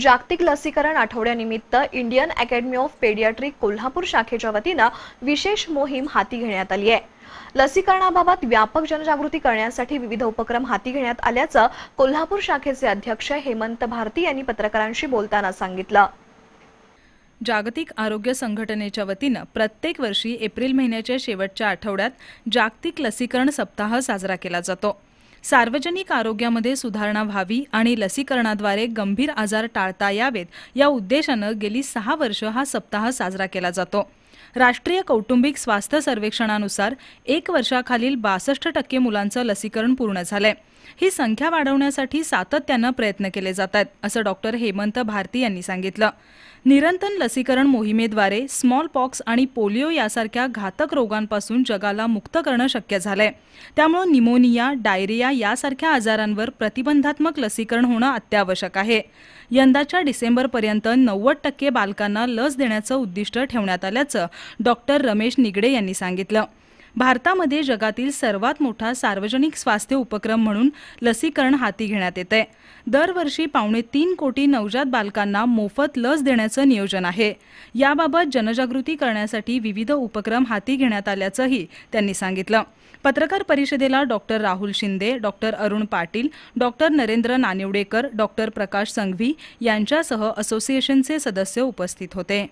जागतिक लसीकरण आठवड्यानिमित्त Indian academy of paediatric Kolhapur शाखेच्या वतीनं विशेष मोहीम हाती घेण्यात आली आहे लसीकरणाबाबत व्यापक जनजागृती करण्यासाठी विविध उपक्रम हाती घेण्यात आल्याचं कोल्हापूर शाखेचे अध्यक्ष हेमंत भारती यांनी पत्रकारांशी बोलताना सांगितलं जागतिक आरोग्य संघटनेच्या वतीनं प्रत्येक वर्षी एप्रिल महिन्याच्या शेवटच्या आठवड्यात जागतिक लसीकरण सप्ताह साजरा केला जातो सार्वजनिक आरोग्यामध्ये सुधारणा व्हावी आणि लसीकरणाद्वारे गंभीर आजार टाळता यावेत या उद्देशानं गेली सहा वर्ष हा सप्ताह साजरा केला जातो राष्ट्रीय कौटुंबिक स्वास्थ्य सर्वेक्षणानुसार एक वर्षाखालील बासष्ट टक्के मुलांचं लसीकरण पूर्ण झालंय ही संख्या वाढवण्यासाठी सातत्यानं प्रयत्न केले जात आहेत असं डॉक्टर हेमंत भारती यांनी सांगितलं निरंतर लसीकरण मोहिमेद्वारे स्मॉल पॉक्स आणि पोलिओ यासारख्या घातक रोगांपासून जगाला मुक्त करणं शक्य झालंय त्यामुळे निमोनिया डायरिया यासारख्या आजारांवर प्रतिबंधात्मक लसीकरण होणं अत्यावश्यक आहे यंदाच्या डिसेंबरपर्यंत नव्वद टक्के बालकांना लस देण्याचं उद्दिष्ट ठेवण्यात आल्याचं असल्याचं डॉक्टर रमेश निगडे यांनी सांगितलं भारतामध्ये जगातील सर्वात मोठा सार्वजनिक स्वास्थ्य उपक्रम म्हणून लसीकरण हाती घेण्यात येत आहे दरवर्षी पावणे तीन कोटी नवजात बालकांना मोफत लस देण्याचं नियोजन आहे याबाबत जनजागृती करण्यासाठी विविध उपक्रम हाती घेण्यात आल्याचंही त्यांनी सांगितलं पत्रकार परिषदेला doctor Rahul Shinde doctor Arun Patil doctor Narendra Nanivadekar doctor Prakash Sanghvi यांच्यासह असोसिएशनचे सदस्य उपस्थित होते